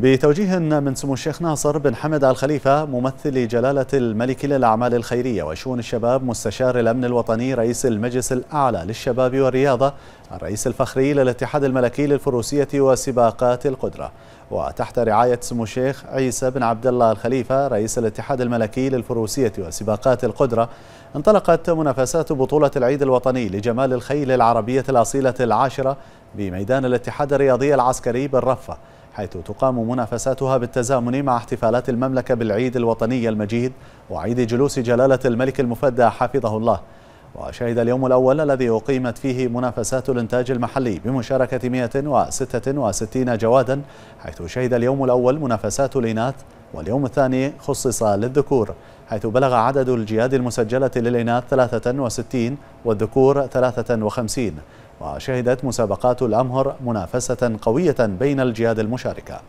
بتوجيه من سمو الشيخ ناصر بن حمد الخليفة ممثل جلالة الملك للأعمال الخيرية وشؤون الشباب مستشار الأمن الوطني رئيس المجلس الأعلى للشباب والرياضة الرئيس الفخري للاتحاد الملكي للفروسية وسباقات القدرة وتحت رعاية سمو الشيخ عيسى بن عبد الله الخليفة رئيس الاتحاد الملكي للفروسية وسباقات القدرة انطلقت منافسات بطولة العيد الوطني لجمال الخيل العربية الأصيلة العاشرة بميدان الاتحاد الرياضي العسكري بالرفة حيث تقام منافساتها بالتزامن مع احتفالات المملكة بالعيد الوطني المجيد وعيد جلوس جلالة الملك المفدى حفظه الله وشهد اليوم الأول الذي أقيمت فيه منافسات الإنتاج المحلي بمشاركة 166 جوادا حيث شهد اليوم الأول منافسات الإناث واليوم الثاني خصص للذكور حيث بلغ عدد الجياد المسجلة للإناث 63 والذكور 53 وشهدت مسابقات الأمهر منافسة قوية بين الجهاد المشاركة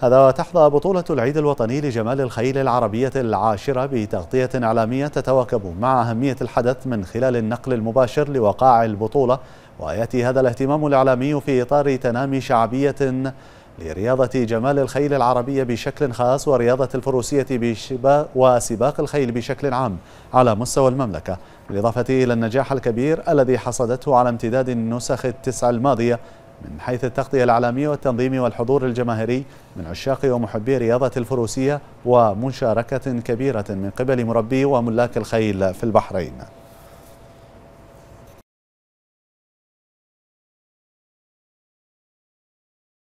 هذا تحظى بطولة العيد الوطني لجمال الخيل العربية العاشرة بتغطية إعلامية تتواكب مع أهمية الحدث من خلال النقل المباشر لوقائع البطولة ويأتي هذا الاهتمام الإعلامي في إطار تنامي شعبية لرياضة جمال الخيل العربية بشكل خاص ورياضة الفروسية وسباق الخيل بشكل عام على مستوى المملكة بالإضافة إلى النجاح الكبير الذي حصدته على امتداد النسخ التسع الماضية من حيث التغطية العالمية والتنظيم والحضور الجماهيري من عشاق ومحبي رياضة الفروسية ومشاركة كبيرة من قبل مربي وملاك الخيل في البحرين